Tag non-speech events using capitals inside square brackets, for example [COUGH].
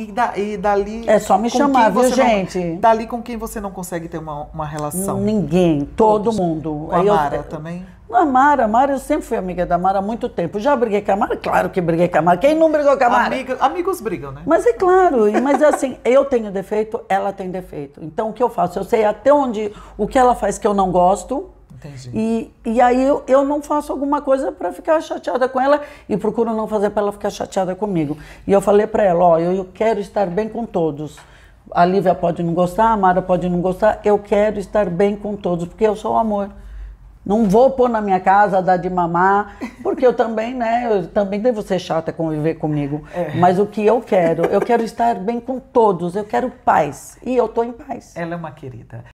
E, da, e dali. É só me chamar, viu, gente? dali com quem você não consegue ter uma, uma relação? Ninguém, todo Todos. mundo. A Aí Mara eu, também? A Mara, a Mara, eu sempre fui amiga da Mara há muito tempo. Já briguei com a Mara? Claro que briguei com a Mara. Quem não brigou com a Mara? Amiga, amigos brigam, né? Mas é claro, mas é assim, [LAUGHS] eu tenho defeito, ela tem defeito. Então o que eu faço? Eu sei até onde. O que ela faz que eu não gosto Entendi. E, e aí eu, eu não faço alguma coisa para ficar chateada com ela e procuro não fazer para ela ficar chateada comigo. E eu falei para ela, ó, eu, eu quero estar bem com todos. A Lívia pode não gostar, a Mara pode não gostar, eu quero estar bem com todos, porque eu sou o amor. Não vou pôr na minha casa, dar de mamar, porque eu também, né? Eu também devo ser chata conviver comigo. É. Mas o que eu quero, eu quero estar bem com todos, eu quero paz. E eu tô em paz. Ela é uma querida.